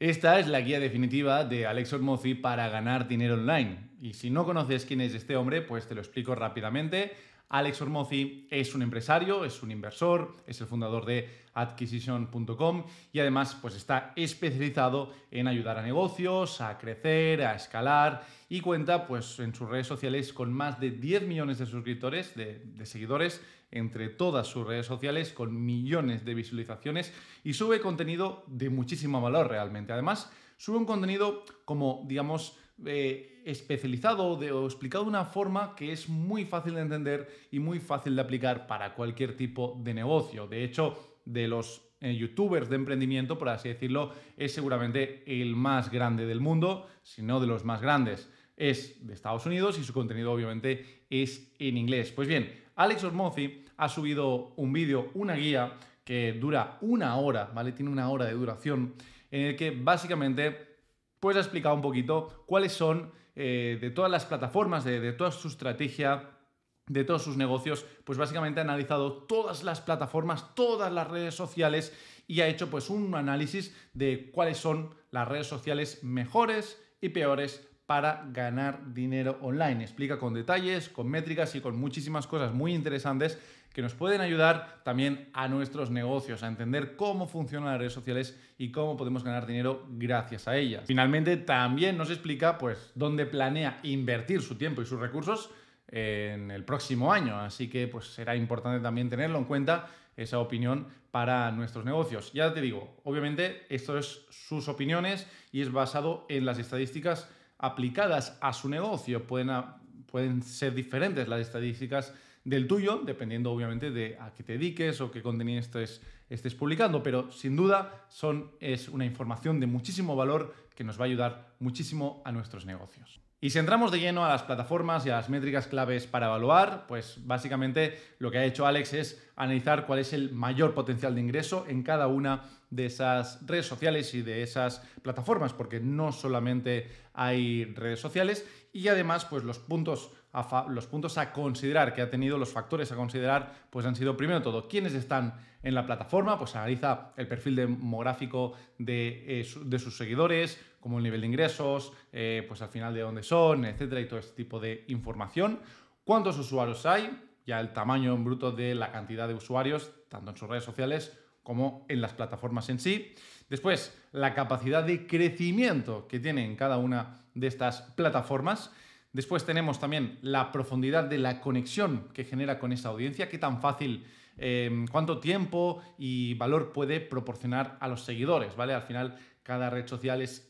Esta es la guía definitiva de Alex Ormozzi para ganar dinero online. Y si no conoces quién es este hombre, pues te lo explico rápidamente. Alex Ormozzi es un empresario, es un inversor, es el fundador de Acquisition.com y además pues está especializado en ayudar a negocios, a crecer, a escalar y cuenta pues en sus redes sociales con más de 10 millones de suscriptores, de, de seguidores entre todas sus redes sociales con millones de visualizaciones y sube contenido de muchísimo valor realmente. Además, sube un contenido como digamos eh, especializado de, o explicado de una forma que es muy fácil de entender y muy fácil de aplicar para cualquier tipo de negocio. De hecho, de los eh, youtubers de emprendimiento, por así decirlo, es seguramente el más grande del mundo, si no de los más grandes. Es de Estados Unidos y su contenido obviamente es en inglés. Pues bien, Alex Ormozzi ha subido un vídeo, una guía que dura una hora, ¿vale? Tiene una hora de duración en el que básicamente pues ha explicado un poquito cuáles son eh, de todas las plataformas, de, toda su estrategia, de todos sus negocios, pues básicamente ha analizado todas las plataformas, todas las redes sociales y ha hecho pues un análisis de cuáles son las redes sociales mejores y peores para ganar dinero online. Explica con detalles, con métricas y con muchísimas cosas muy interesantes que nos pueden ayudar también a nuestros negocios, a entender cómo funcionan las redes sociales y cómo podemos ganar dinero gracias a ellas. Finalmente, también nos explica pues, dónde planea invertir su tiempo y sus recursos en el próximo año. Así que pues, será importante también tenerlo en cuenta, esa opinión para nuestros negocios. Ya te digo, obviamente esto es sus opiniones y es basado en las estadísticas aplicadas a su negocio. Pueden, pueden ser diferentes las estadísticas del tuyo, dependiendo obviamente de a qué te dediques o qué contenido estés, estés publicando, pero sin duda son, es una información de muchísimo valor que nos va a ayudar muchísimo a nuestros negocios. Y si entramos de lleno a las plataformas y a las métricas claves para evaluar, pues básicamente lo que ha hecho Alex es analizar cuál es el mayor potencial de ingreso en cada una de esas redes sociales y de esas plataformas, porque no solamente hay redes sociales y además pues los puntos los puntos a considerar que ha tenido, los factores a considerar, pues han sido primero todo, quiénes están en la plataforma, pues analiza el perfil demográfico de, eh, sus seguidores, como el nivel de ingresos, eh, pues al final de dónde son, etcétera, y todo este tipo de información. ¿Cuántos usuarios hay? Ya el tamaño en bruto de la cantidad de usuarios, tanto en sus redes sociales como en las plataformas en sí. Después, la capacidad de crecimiento que tienen cada una de estas plataformas. Después tenemos también la profundidad de la conexión que genera con esa audiencia, qué tan fácil, em, cuánto tiempo y valor puede proporcionar a los seguidores, ¿vale? Al final, cada red social es,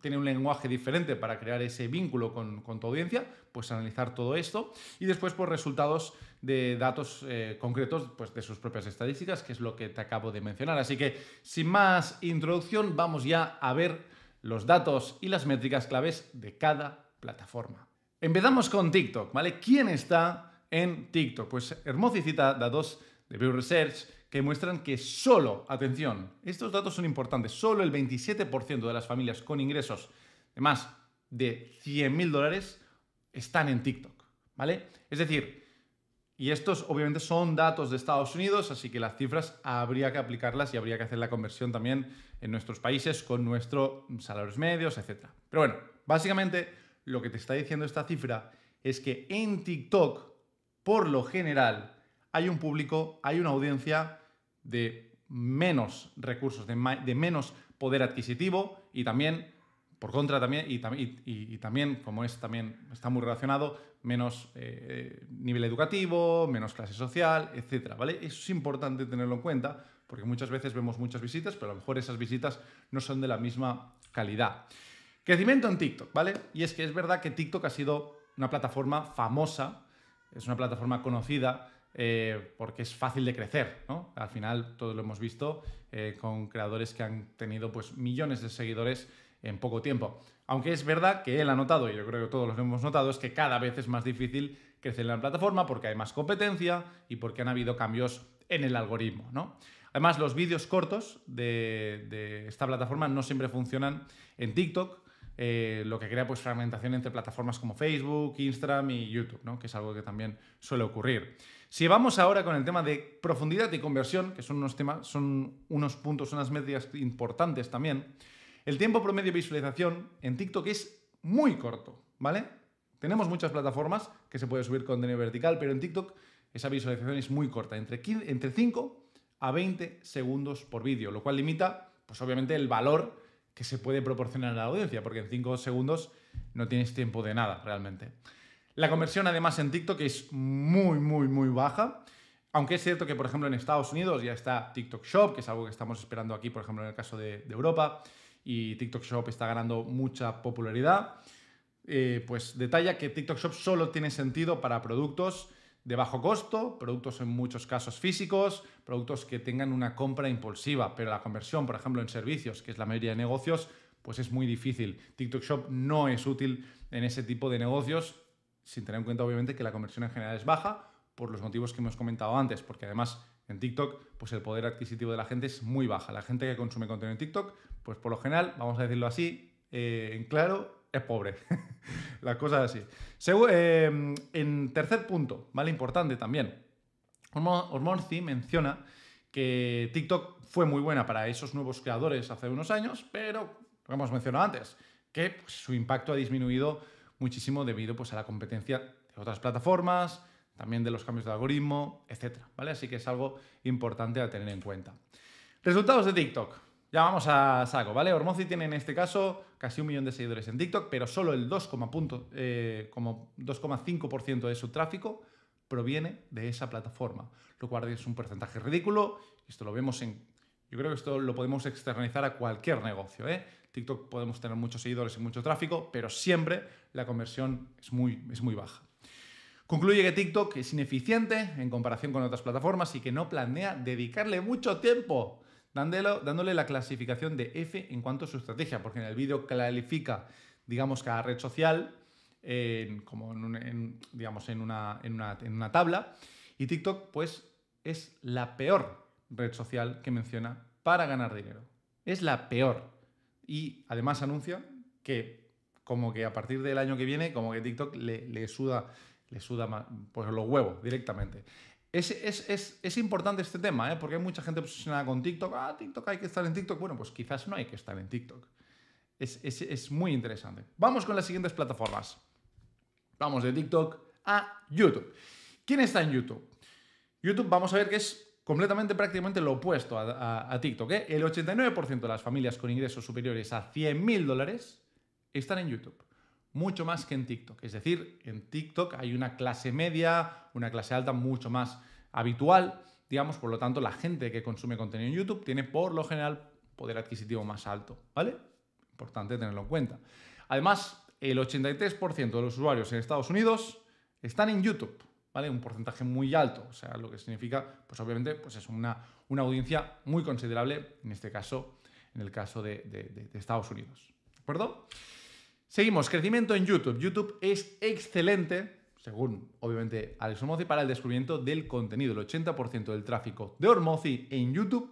tiene un lenguaje diferente para crear ese vínculo con, tu audiencia, pues analizar todo esto y después por pues, resultados de datos eh, concretos pues, de sus propias estadísticas, que es lo que te acabo de mencionar. Así que sin más introducción, vamos ya a ver los datos y las métricas claves de cada plataforma. Empezamos con TikTok, ¿vale? ¿Quién está en TikTok? Pues hermosa cita datos de Pew Research que muestran que solo, atención, estos datos son importantes, solo el 27% de las familias con ingresos de más de 100.000 dólares están en TikTok, ¿vale? Es decir, y estos obviamente son datos de Estados Unidos, así que las cifras habría que aplicarlas y habría que hacer la conversión también en nuestros países con nuestros salarios medios, etc. Pero bueno, básicamente lo que te está diciendo esta cifra es que en TikTok, por lo general, hay un público, hay una audiencia de menos recursos, de, menos poder adquisitivo y también, por contra, también, y, y también, como es también, está muy relacionado, menos eh, eh, nivel educativo, menos clase social, etc. ¿vale? es importante tenerlo en cuenta porque muchas veces vemos muchas visitas, pero a lo mejor esas visitas no son de la misma calidad. Crecimiento en TikTok, ¿vale? Y es que es verdad que TikTok ha sido una plataforma famosa, es una plataforma conocida, eh, porque es fácil de crecer, ¿no? Al final, todos lo hemos visto eh, con creadores que han tenido pues, millones de seguidores en poco tiempo. Aunque es verdad que él ha notado, y yo creo que todos lo hemos notado, es que cada vez es más difícil crecer en la plataforma porque hay más competencia y porque han habido cambios en el algoritmo, ¿no? Además, los vídeos cortos de, de esta plataforma no siempre funcionan en TikTok, eh, lo que crea pues fragmentación entre plataformas como Facebook, Instagram y YouTube, ¿no? que es algo que también suele ocurrir. Si vamos ahora con el tema de profundidad y conversión, que son unos temas, son unos puntos, unas medias importantes también, el tiempo promedio de visualización en TikTok es muy corto, ¿vale? Tenemos muchas plataformas que se puede subir contenido vertical, pero en TikTok esa visualización es muy corta, entre, entre 5 a 20 segundos por vídeo, lo cual limita, pues obviamente, el valor que se puede proporcionar a la audiencia, porque en 5 segundos no tienes tiempo de nada realmente. La conversión además en TikTok es muy, muy, muy baja. Aunque es cierto que, por ejemplo, en Estados Unidos ya está TikTok Shop, que es algo que estamos esperando aquí, por ejemplo, en el caso de, Europa, y TikTok Shop está ganando mucha popularidad, eh, pues detalla que TikTok Shop solo tiene sentido para productos de bajo costo, productos en muchos casos físicos, productos que tengan una compra impulsiva, pero la conversión, por ejemplo, en servicios, que es la mayoría de negocios, pues es muy difícil. TikTok Shop no es útil en ese tipo de negocios, sin tener en cuenta obviamente que la conversión en general es baja, por los motivos que hemos comentado antes, porque además en TikTok, pues el poder adquisitivo de la gente es muy baja. La gente que consume contenido en TikTok, pues por lo general, vamos a decirlo así, eh, en claro, es pobre. Las cosas así. Em, en tercer punto, ¿vale? Importante también. Ormonzi menciona que TikTok fue muy buena para esos nuevos creadores hace unos años, pero, lo hemos mencionado antes, que pues, su impacto ha disminuido muchísimo debido pues, a la competencia de otras plataformas, también de los cambios de algoritmo, etc. ¿vale? Así que es algo importante a tener en cuenta. Resultados de TikTok. Ya vamos a saco, ¿vale? Ormonzi tiene en este caso casi un millón de seguidores en TikTok, pero solo el 2,5% eh, de su tráfico proviene de esa plataforma, lo cual es un porcentaje ridículo. Esto lo vemos en... Yo creo que esto lo podemos externalizar a cualquier negocio. ¿eh? TikTok podemos tener muchos seguidores y mucho tráfico, pero siempre la conversión es muy baja. Concluye que TikTok es ineficiente en comparación con otras plataformas y que no planea dedicarle mucho tiempo dándole, la clasificación de F en cuanto a su estrategia, porque en el vídeo clarifica, digamos, cada red social, en, como en, en, digamos, en una, en, una, en una tabla, y TikTok, pues, es la peor red social que menciona para ganar dinero. Es la peor. Y además anuncia que como que a partir del año que viene, como que TikTok le, suda, le suda pues, los huevos directamente. Es, importante este tema, ¿eh? porque hay mucha gente obsesionada con TikTok. Ah, TikTok, hay que estar en TikTok. Bueno, pues quizás no hay que estar en TikTok. Es, muy interesante. Vamos con las siguientes plataformas. Vamos de TikTok a YouTube. ¿Quién está en YouTube? YouTube, vamos a ver que es completamente prácticamente lo opuesto a, TikTok. ¿eh? El 89% de las familias con ingresos superiores a 100.000 dólares están en YouTube mucho más que en TikTok. Es decir, en TikTok hay una clase media, una clase alta mucho más habitual, digamos, por lo tanto la gente que consume contenido en YouTube tiene por lo general poder adquisitivo más alto, ¿vale? Importante tenerlo en cuenta. Además, el 83% de los usuarios en Estados Unidos están en YouTube, ¿vale? Un porcentaje muy alto, o sea, lo que significa, pues obviamente, pues es una, una audiencia muy considerable, en este caso, en el caso de, de Estados Unidos, ¿de acuerdo? Seguimos, crecimiento en YouTube. YouTube es excelente, según obviamente Alex Hormozzi, para el descubrimiento del contenido. El 80% del tráfico de Hormozzi en YouTube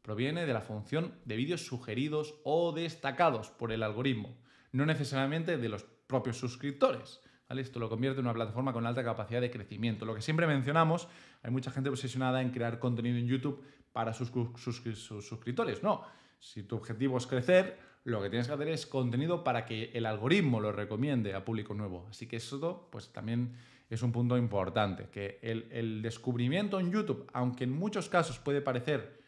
proviene de la función de vídeos sugeridos o destacados por el algoritmo, no necesariamente de los propios suscriptores. Esto lo convierte en una plataforma con alta capacidad de crecimiento. Lo que siempre mencionamos, hay mucha gente obsesionada en crear contenido en YouTube para sus suscriptores. No, si tu objetivo es crecer, lo que tienes que hacer es contenido para que el algoritmo lo recomiende a público nuevo. Así que eso pues, también es un punto importante, que el, descubrimiento en YouTube, aunque en muchos casos puede parecer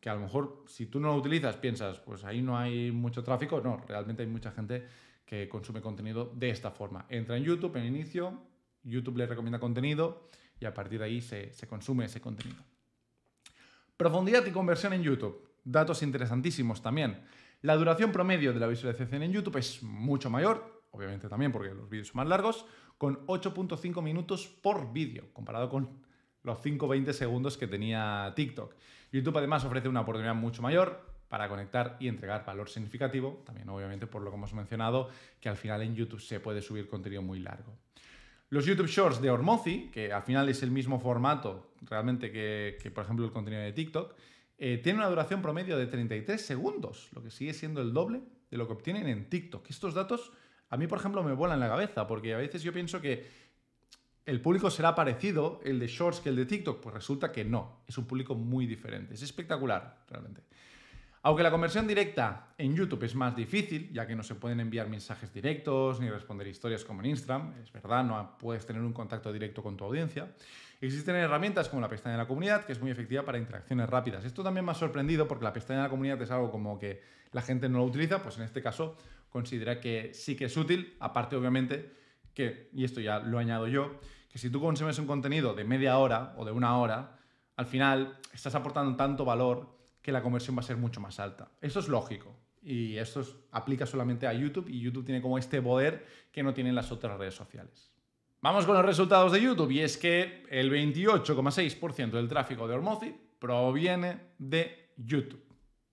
que a lo mejor si tú no lo utilizas piensas, pues ahí no hay mucho tráfico, no, realmente hay mucha gente que consume contenido de esta forma. Entra en YouTube en inicio, YouTube le recomienda contenido y a partir de ahí se consume ese contenido. Profundidad y conversión en YouTube, datos interesantísimos también. La duración promedio de la visualización en YouTube es mucho mayor, obviamente también porque los vídeos son más largos, con 8.5 minutos por vídeo, comparado con los 5-20 segundos que tenía TikTok. YouTube además ofrece una oportunidad mucho mayor para conectar y entregar valor significativo, también obviamente por lo que hemos mencionado, que al final en YouTube se puede subir contenido muy largo. Los YouTube Shorts de Hormozi, que al final es el mismo formato realmente que por ejemplo el contenido de TikTok, eh, tiene una duración promedio de 33 segundos, lo que sigue siendo el doble de lo que obtienen en TikTok. Estos datos a mí, por ejemplo, me vuelan la cabeza, porque a veces yo pienso que el público será parecido, el de Shorts, que el de TikTok. Pues resulta que no, es un público muy diferente. Es espectacular, realmente. Aunque la conversión directa en YouTube es más difícil, ya que no se pueden enviar mensajes directos ni responder historias como en Instagram, es verdad, no puedes tener un contacto directo con tu audiencia, existen herramientas como la pestaña de la comunidad, que es muy efectiva para interacciones rápidas. Esto también me ha sorprendido porque la pestaña de la comunidad es algo como que la gente no lo utiliza, pues en este caso considera que sí que es útil, aparte obviamente que, y esto ya lo añado yo, que si tú consumes un contenido de media hora o de una hora, al final estás aportando tanto valor que la conversión va a ser mucho más alta. Eso es lógico. Y esto aplica solamente a YouTube y YouTube tiene como este poder que no tienen las otras redes sociales. Vamos con los resultados de YouTube y es que el 28,6% del tráfico de Hormozzi proviene de YouTube.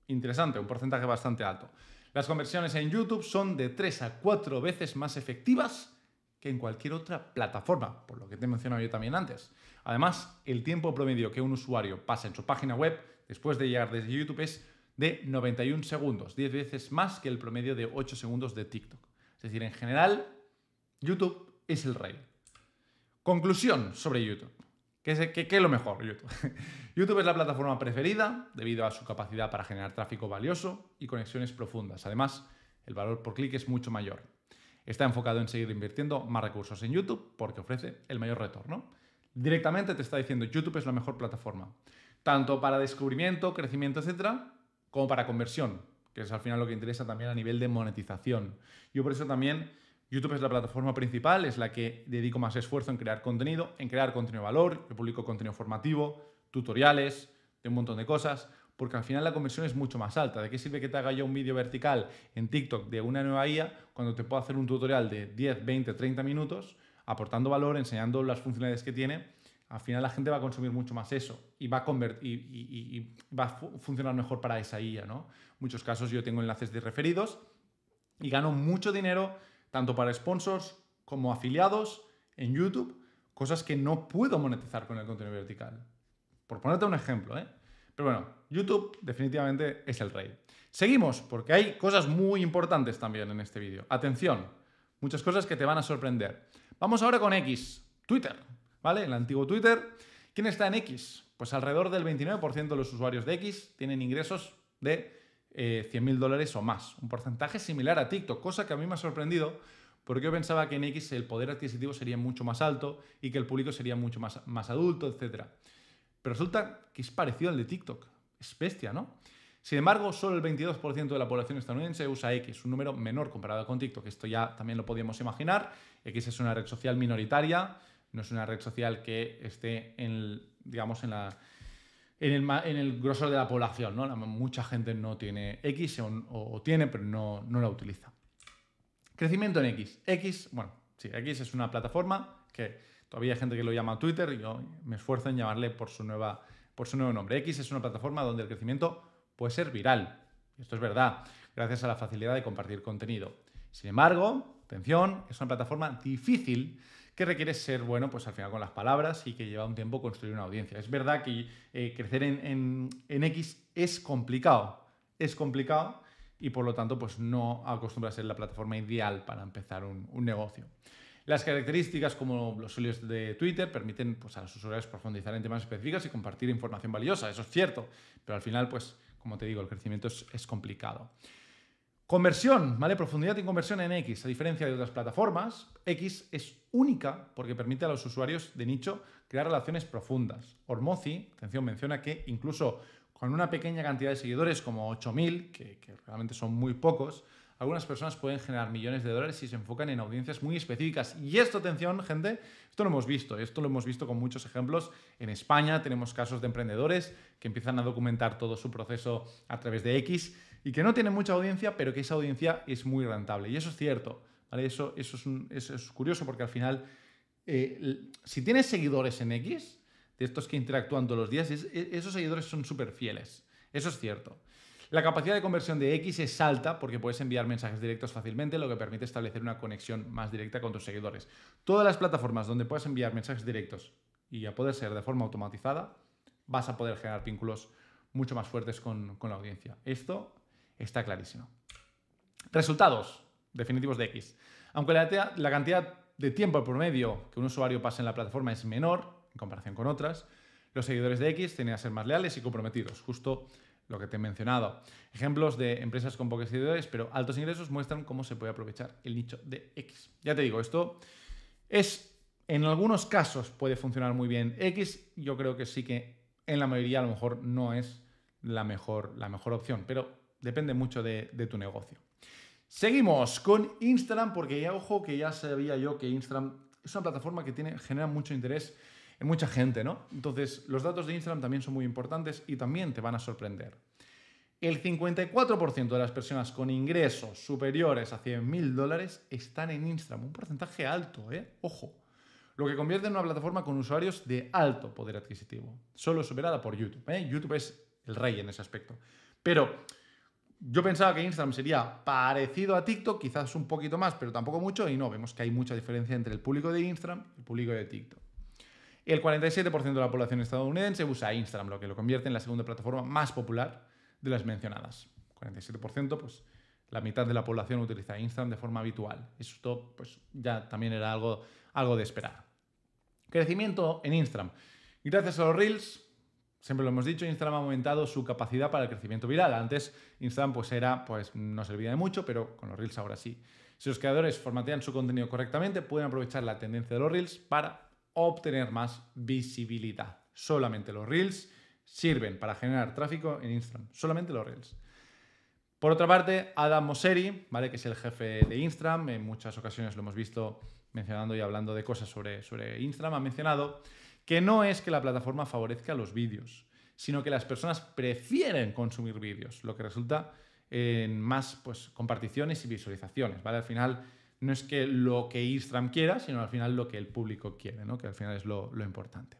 Interesante, un porcentaje bastante alto. Las conversiones en YouTube son de 3 a 4 veces más efectivas que en cualquier otra plataforma, por lo que te he mencionado yo también antes. Además, el tiempo promedio que un usuario pasa en su página web después de llegar desde YouTube es de 91 segundos, 10 veces más que el promedio de 8 segundos de TikTok. Es decir, en general, YouTube es el rey. Conclusión sobre YouTube. ¿Qué es, lo mejor? YouTube. YouTube es la plataforma preferida debido a su capacidad para generar tráfico valioso y conexiones profundas. Además, el valor por clic es mucho mayor. Está enfocado en seguir invirtiendo más recursos en YouTube porque ofrece el mayor retorno. Directamente te está diciendo YouTube es la mejor plataforma, tanto para descubrimiento, crecimiento, etcétera, como para conversión, que es al final lo que interesa también a nivel de monetización. Yo por eso también YouTube es la plataforma principal, es la que dedico más esfuerzo en crear contenido, en crear contenido de valor, yo publico contenido formativo, tutoriales, de un montón de cosas, porque al final la conversión es mucho más alta. ¿De qué sirve que te haga yo un vídeo vertical en TikTok de una nueva IA cuando te puedo hacer un tutorial de 10, 20, 30 minutos aportando valor, enseñando las funcionalidades que tiene, al final la gente va a consumir mucho más eso y va a, convertir, y, va a funcionar mejor para esa IA. ¿no? En muchos casos yo tengo enlaces de referidos y gano mucho dinero tanto para sponsors como afiliados en YouTube, cosas que no puedo monetizar con el contenido vertical. Por ponerte un ejemplo, ¿eh? Pero bueno, YouTube definitivamente es el rey. Seguimos, porque hay cosas muy importantes también en este vídeo. Atención, muchas cosas que te van a sorprender. Vamos ahora con X, Twitter, ¿vale? El antiguo Twitter. ¿Quién está en X? Pues alrededor del 29% de los usuarios de X tienen ingresos de 100.000 eh, dólares o más. Un porcentaje similar a TikTok, cosa que a mí me ha sorprendido porque yo pensaba que en X el poder adquisitivo sería mucho más alto y que el público sería mucho más, más adulto, etc. Pero resulta que es parecido al de TikTok. Es bestia, ¿no? Sin embargo, solo el 22% de la población estadounidense usa X, un número menor comparado con TikTok. Esto ya también lo podíamos imaginar. X es una red social minoritaria, no es una red social que esté en, el, digamos, en la... En el, en grosor de la población, ¿no? mucha gente no tiene X o, tiene, pero no, la utiliza. Crecimiento en X. X, bueno, sí, X es una plataforma que todavía hay gente que lo llama Twitter, y yo me esfuerzo en llamarle por su, nueva, por su nuevo nombre. X es una plataforma donde el crecimiento puede ser viral. Esto es verdad, gracias a la facilidad de compartir contenido. Sin embargo, atención, es una plataforma difícil que requiere ser bueno, pues al final con las palabras y que lleva un tiempo construir una audiencia. Es verdad que eh, crecer en, X es complicado, es complicado y por lo tanto pues no acostumbra a ser la plataforma ideal para empezar un, un negocio. Las características como los usuarios de Twitter permiten pues, a los usuarios profundizar en temas específicos y compartir información valiosa, eso es cierto, pero al final pues como te digo, el crecimiento es, complicado. Conversión, ¿vale? Profundidad y conversión en X. A diferencia de otras plataformas, X es única porque permite a los usuarios de nicho crear relaciones profundas. Ormozi, atención, menciona que incluso con una pequeña cantidad de seguidores, como 8.000, que, que realmente son muy pocos, algunas personas pueden generar millones de dólares si se enfocan en audiencias muy específicas. Y esto, atención, gente, esto lo hemos visto, esto lo hemos visto con muchos ejemplos. En España tenemos casos de emprendedores que empiezan a documentar todo su proceso a través de X y que no tienen mucha audiencia, pero que esa audiencia es muy rentable. Y eso es cierto, ¿vale? Eso, eso, es, curioso porque al final, eh, si tienes seguidores en X, de estos que interactúan todos los días, e, esos seguidores son súper fieles. Eso es cierto. La capacidad de conversión de X es alta porque puedes enviar mensajes directos fácilmente, lo que permite establecer una conexión más directa con tus seguidores. Todas las plataformas donde puedas enviar mensajes directos y a poder ser de forma automatizada, vas a poder generar vínculos mucho más fuertes con, la audiencia. Esto está clarísimo. Resultados definitivos de X. Aunque la, cantidad de tiempo promedio que un usuario pasa en la plataforma es menor en comparación con otras, los seguidores de X tienen a ser más leales y comprometidos, justo lo que te he mencionado. Ejemplos de empresas con pocos seguidores, pero altos ingresos muestran cómo se puede aprovechar el nicho de X. Ya te digo, esto es. En algunos casos puede funcionar muy bien. X, yo creo que sí que en la mayoría a lo mejor no es la mejor, la mejor opción, pero depende mucho de, tu negocio. Seguimos con Instagram, porque ya ojo que ya sabía yo que Instagram es una plataforma que tiene, genera mucho interés en mucha gente, ¿no? Entonces, los datos de Instagram también son muy importantes y también te van a sorprender. El 54% de las personas con ingresos superiores a 100.000 dólares están en Instagram, un porcentaje alto, ¿eh? Ojo. Lo que convierte en una plataforma con usuarios de alto poder adquisitivo, solo superada por YouTube. ¿eh? YouTube es el rey en ese aspecto. Pero yo pensaba que Instagram sería parecido a TikTok, quizás un poquito más, pero tampoco mucho, y no, vemos que hay mucha diferencia entre el público de Instagram y el público de TikTok. El 47% de la población estadounidense usa Instagram, lo que lo convierte en la segunda plataforma más popular de las mencionadas. 47%, pues la mitad de la población utiliza Instagram de forma habitual. Esto pues, ya también era algo, algo de esperar. Crecimiento en Instagram. Gracias a los Reels, siempre lo hemos dicho, Instagram ha aumentado su capacidad para el crecimiento viral. Antes Instagram pues era, pues no servía de mucho, pero con los Reels ahora sí. Si los creadores formatean su contenido correctamente, pueden aprovechar la tendencia de los Reels para obtener más visibilidad. Solamente los reels sirven para generar tráfico en Instagram. Solamente los reels. Por otra parte, Adam Mosseri, ¿vale? que es el jefe de Instagram, en muchas ocasiones lo hemos visto mencionando y hablando de cosas sobre, sobre Instagram, ha mencionado que no es que la plataforma favorezca los vídeos, sino que las personas prefieren consumir vídeos, lo que resulta en más pues, comparticiones y visualizaciones. ¿vale? Al final, no es que lo que Instagram quiera, sino al final lo que el público quiere, ¿no? que al final es lo, importante.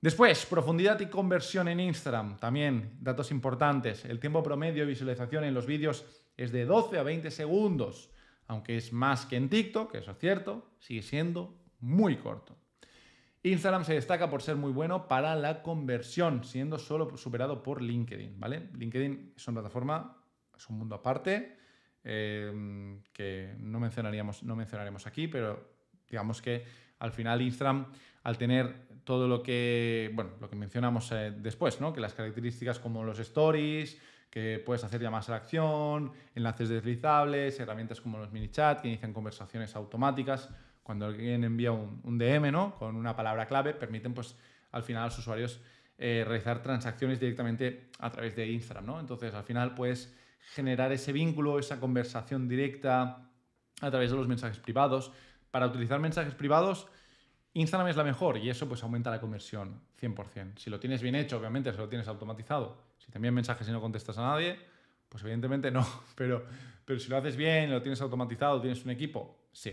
Después, profundidad y conversión en Instagram, también datos importantes. El tiempo promedio de visualización en los vídeos es de 12 a 20 segundos, aunque es más que en TikTok, que eso es cierto, sigue siendo muy corto. Instagram se destaca por ser muy bueno para la conversión, siendo solo superado por LinkedIn, ¿vale? LinkedIn es una plataforma, es un mundo aparte, Em, que no mencionaríamos, no mencionaremos aquí, pero digamos que al final Instagram, al tener todo lo que, bueno, lo que mencionamos eh, después, ¿no? Que las características como los stories, que puedes hacer llamadas a la acción, enlaces deslizables, herramientas como los mini chat que inician conversaciones automáticas, cuando alguien envía un, DM, ¿no? Con una palabra clave, permiten pues al final a los usuarios eh, realizar transacciones directamente a través de Instagram, ¿no? Entonces al final pues generar ese vínculo, esa conversación directa a través de los mensajes privados. Para utilizar mensajes privados, Instagram es la mejor y eso pues aumenta la conversión 100%. Si lo tienes bien hecho, obviamente, si lo tienes automatizado. Si también mensajes y no contestas a nadie, pues evidentemente no. Pero, pero si lo haces bien, lo tienes automatizado, tienes un equipo, sí.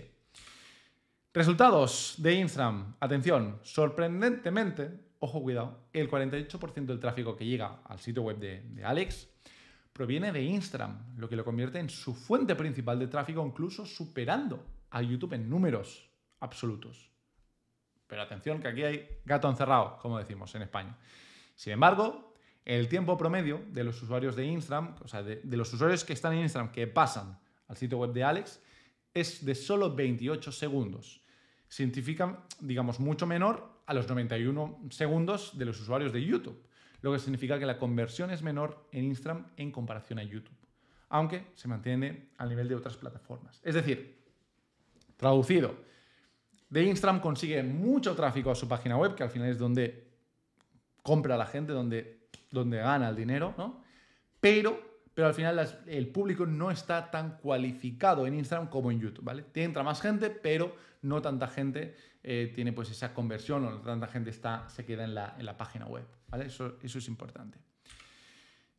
Resultados de Instagram. Atención, sorprendentemente, ojo cuidado, el 48% del tráfico que llega al sitio web de Alex proviene de Instagram, lo que lo convierte en su fuente principal de tráfico, incluso superando a YouTube en números absolutos. Pero atención, que aquí hay gato encerrado, como decimos en España. Sin embargo, el tiempo promedio de los usuarios de Instagram, o sea, de, los usuarios que están en Instagram, que pasan al sitio web de Alex, es de solo 28 segundos. Significa, digamos, mucho menor a los 91 segundos de los usuarios de YouTube lo que significa que la conversión es menor en Instagram en comparación a YouTube, aunque se mantiene al nivel de otras plataformas. Es decir, traducido, de Instagram consigue mucho tráfico a su página web, que al final es donde compra la gente, donde, donde gana el dinero, ¿no? Pero, pero al final el público no está tan cualificado en Instagram como en YouTube, ¿vale? entra más gente, pero no tanta gente eh, tiene pues esa conversión o tanta gente está, se queda en la, página web. Eso, eso es importante.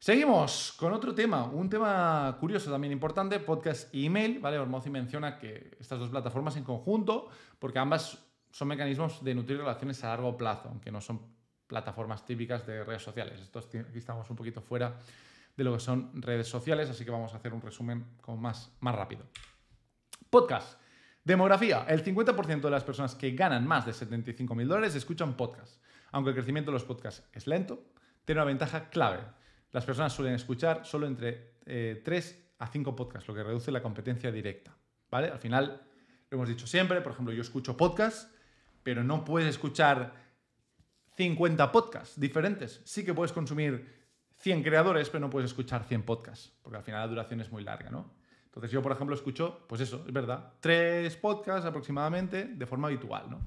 Seguimos con otro tema, un tema curioso también importante, podcast y email, ¿vale? Ormozzi menciona que estas dos plataformas en conjunto, porque ambas son mecanismos de nutrir relaciones a largo plazo, aunque no son plataformas típicas de redes sociales. estos aquí estamos un poquito fuera de lo que son redes sociales, así que vamos a hacer un resumen como más, más rápido. Podcast. Demografía. El 50% de las personas que ganan más de 75 mil dólares escuchan podcasts. Aunque el crecimiento de los podcasts es lento, tiene una ventaja clave. Las personas suelen escuchar solo entre 3 eh, a 5 podcasts, lo que reduce la competencia directa. ¿Vale? Al final, lo hemos dicho siempre, por ejemplo, yo escucho podcasts, pero no puedes escuchar 50 podcasts diferentes. Sí que puedes consumir 100 creadores, pero no puedes escuchar 100 podcasts, porque al final la duración es muy larga, ¿no? Entonces yo, por ejemplo, escucho, pues eso, es verdad, tres podcasts aproximadamente de forma habitual, ¿no?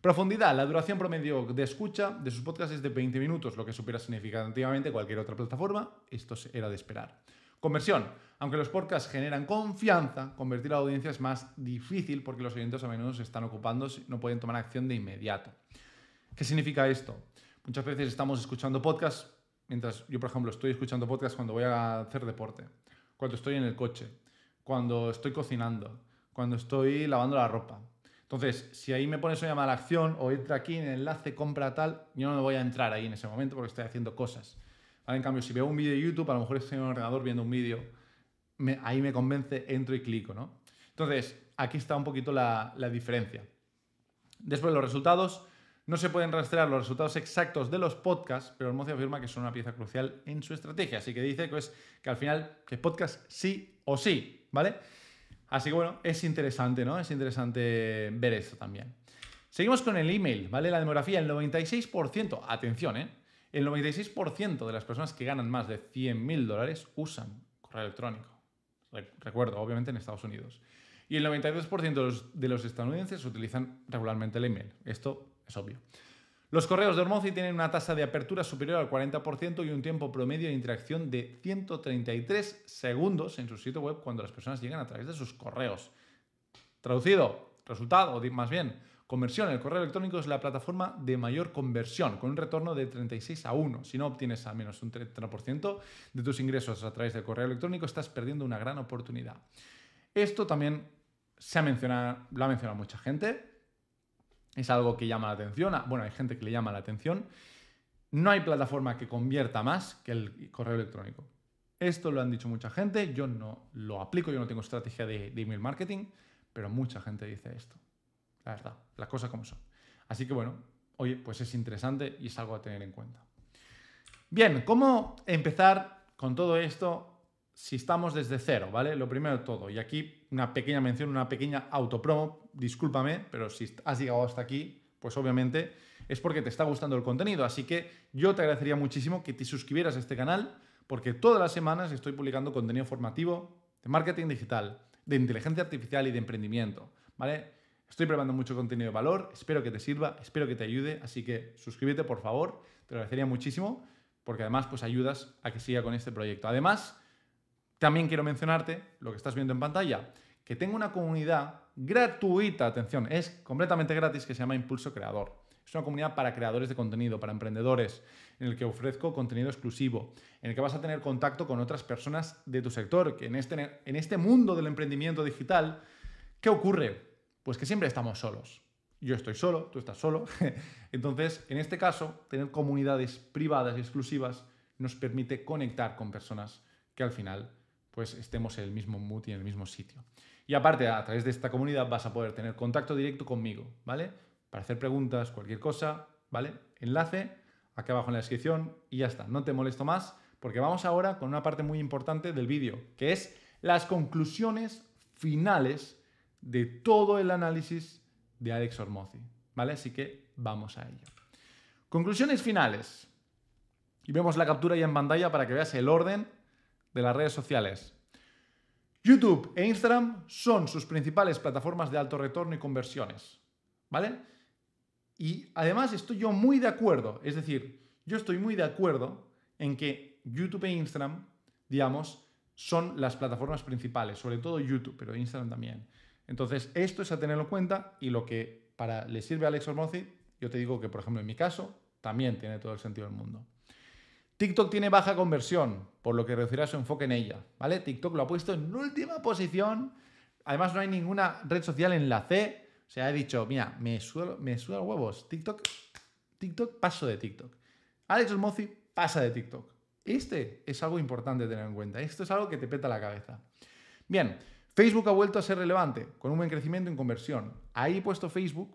Profundidad, la duración promedio de escucha de sus podcasts es de 20 minutos, lo que supera significativamente cualquier otra plataforma. Esto era de esperar. Conversión. Aunque los podcasts generan confianza, convertir a la audiencia es más difícil porque los oyentes a menudo se están ocupando, no pueden tomar acción de inmediato. ¿Qué significa esto? Muchas veces estamos escuchando podcasts, mientras yo, por ejemplo, estoy escuchando podcasts cuando voy a hacer deporte, cuando estoy en el coche, cuando estoy cocinando, cuando estoy lavando la ropa. Entonces, si ahí me pones una mala acción o entra aquí en el enlace, compra tal, yo no me voy a entrar ahí en ese momento porque estoy haciendo cosas. En cambio, si veo un vídeo de YouTube, a lo mejor estoy en un ordenador viendo un vídeo, ahí me convence, entro y clico, ¿no? Entonces, aquí está un poquito la, diferencia. Después, los resultados. No se pueden rastrear los resultados exactos de los podcasts, pero mocio afirma que son una pieza crucial en su estrategia. Así que dice pues, que al final, que podcast sí o sí. ¿vale? Así que bueno, es interesante, ¿no? Es interesante ver eso también. Seguimos con el email, ¿vale? La demografía, el 96%, atención, ¿eh? El 96% de las personas que ganan más de 100.000 dólares usan correo electrónico. Recuerdo, obviamente en Estados Unidos. Y el 92% de los estadounidenses utilizan regularmente el email. Esto es obvio. Los correos de Hormozzi tienen una tasa de apertura superior al 40% y un tiempo promedio de interacción de 133 segundos en su sitio web cuando las personas llegan a través de sus correos. Traducido, resultado, más bien, Conversión. El correo electrónico es la plataforma de mayor conversión, con un retorno de 36 a 1. Si no obtienes al menos un 30% de tus ingresos a través del correo electrónico, estás perdiendo una gran oportunidad. Esto también se ha mencionado, lo ha mencionado mucha gente. Es algo que llama la atención. Bueno, hay gente que le llama la atención. No hay plataforma que convierta más que el correo electrónico. Esto lo han dicho mucha gente. Yo no lo aplico, yo no tengo estrategia de, email marketing, pero mucha gente dice esto. La verdad, las cosas como son. Así que bueno, oye, pues es interesante y es algo a tener en cuenta. Bien, ¿cómo empezar con todo esto si estamos desde cero, ¿vale? Lo primero de todo, y aquí una pequeña mención, una pequeña autopromo, discúlpame, pero si has llegado hasta aquí, pues obviamente es porque te está gustando el contenido, así que yo te agradecería muchísimo que te suscribieras a este canal, porque todas las semanas estoy publicando contenido formativo de marketing digital, de inteligencia artificial y de emprendimiento, ¿vale? Estoy preparando mucho contenido de valor, espero que te sirva, espero que te ayude, así que suscríbete por favor, te agradecería muchísimo, porque además pues ayudas a que siga con este proyecto. Además, también quiero mencionarte lo que estás viendo en pantalla, que tengo una comunidad gratuita, atención, es completamente gratis, que se llama Impulso Creador. Es una comunidad para creadores de contenido, para emprendedores, en el que ofrezco contenido exclusivo, en el que vas a tener contacto con otras personas de tu sector, que en este, en este mundo del emprendimiento digital, ¿qué ocurre? Pues que siempre estamos solos. Yo estoy solo, tú estás solo. Entonces, en este caso, tener comunidades privadas y exclusivas nos permite conectar con personas que al final pues estemos en el mismo mood y en el mismo sitio. Y aparte, a través de esta comunidad vas a poder tener contacto directo conmigo, ¿vale? Para hacer preguntas, cualquier cosa, ¿vale? Enlace aquí abajo en la descripción y ya está, no te molesto más, porque vamos ahora con una parte muy importante del vídeo, que es las conclusiones finales de todo el análisis de Alex Ormozzi, ¿vale? Así que vamos a ello. Conclusiones finales. Y vemos la captura ya en pantalla para que veas el orden de las redes sociales. YouTube e Instagram son sus principales plataformas de alto retorno y conversiones. ¿Vale? Y además estoy yo muy de acuerdo, es decir, yo estoy muy de acuerdo en que YouTube e Instagram, digamos, son las plataformas principales, sobre todo YouTube, pero Instagram también. Entonces, esto es a tenerlo en cuenta y lo que para le sirve a Alex Ormozzi, yo te digo que, por ejemplo, en mi caso, también tiene todo el sentido del mundo. TikTok tiene baja conversión, por lo que reducirá su enfoque en ella, ¿vale? TikTok lo ha puesto en última posición. Además, no hay ninguna red social en la C. O sea, he dicho, mira, me suelo, me huevos. TikTok, TikTok, paso de TikTok. Alex mozi pasa de TikTok. Este es algo importante tener en cuenta. Esto es algo que te peta la cabeza. Bien, Facebook ha vuelto a ser relevante, con un buen crecimiento en conversión. Ahí he puesto Facebook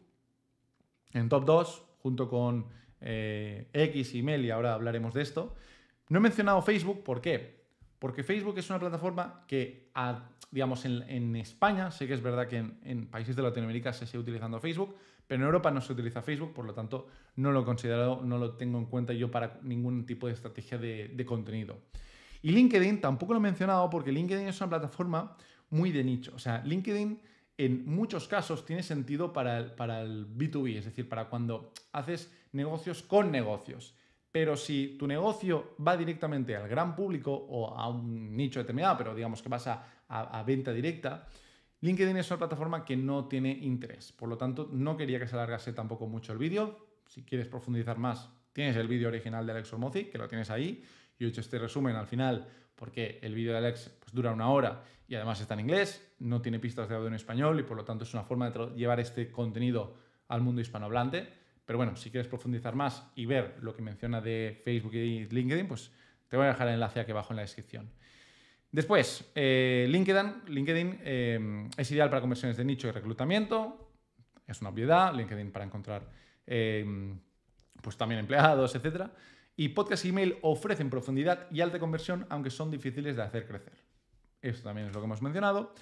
en top 2, junto con eh, X, email y ahora hablaremos de esto. No he mencionado Facebook, ¿por qué? Porque Facebook es una plataforma que, digamos, en, España, sé que es verdad que en, países de Latinoamérica se sigue utilizando Facebook, pero en Europa no se utiliza Facebook, por lo tanto no lo he considerado, no lo tengo en cuenta yo para ningún tipo de estrategia de, contenido. Y LinkedIn tampoco lo he mencionado porque LinkedIn es una plataforma muy de nicho. O sea, LinkedIn en muchos casos tiene sentido para para el B2B, es decir, para cuando haces negocios con negocios. Pero si tu negocio va directamente al gran público o a un nicho determinado, pero digamos que vas a, venta directa, LinkedIn es una plataforma que no tiene interés. Por lo tanto, no quería que se alargase tampoco mucho el vídeo. Si quieres profundizar más, tienes el vídeo original de Alex Ormozzi, que lo tienes ahí. Yo he hecho este resumen al final porque el vídeo de Alex pues, dura una hora y además está en inglés, no tiene pistas de audio en español y por lo tanto es una forma de llevar este contenido al mundo hispanohablante. Pero bueno, si quieres profundizar más y ver lo que menciona de Facebook y LinkedIn, pues te voy a dejar el enlace aquí abajo en la descripción. Después, eh, LinkedIn, LinkedIn eh, es ideal para conversiones de nicho y reclutamiento. Es una obviedad. LinkedIn para encontrar eh, pues también empleados, etc. Y podcast y email ofrecen profundidad y alta conversión, aunque son difíciles de hacer crecer. Esto también es lo que hemos mencionado.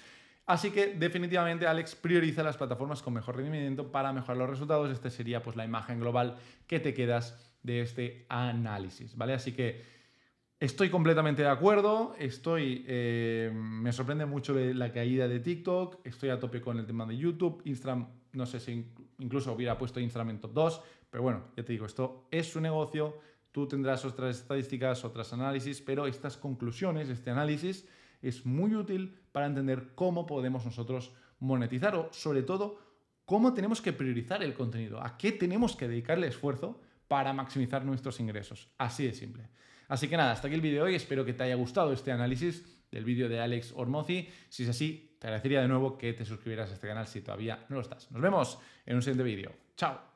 Así que definitivamente Alex prioriza las plataformas con mejor rendimiento para mejorar los resultados. Esta sería pues la imagen global que te quedas de este análisis, ¿vale? Así que estoy completamente de acuerdo, estoy, eh, me sorprende mucho la caída de TikTok, estoy a tope con el tema de YouTube, Instagram, no sé si incluso hubiera puesto Instagram en top 2, pero bueno, ya te digo, esto es su negocio, tú tendrás otras estadísticas, otras análisis, pero estas conclusiones, este análisis es muy útil para entender cómo podemos nosotros monetizar o sobre todo cómo tenemos que priorizar el contenido, a qué tenemos que dedicarle esfuerzo para maximizar nuestros ingresos. Así de simple. Así que nada, hasta aquí el vídeo de hoy. Espero que te haya gustado este análisis del vídeo de Alex Ormozzi. Si es así, te agradecería de nuevo que te suscribieras a este canal si todavía no lo estás. Nos vemos en un siguiente vídeo. Chao.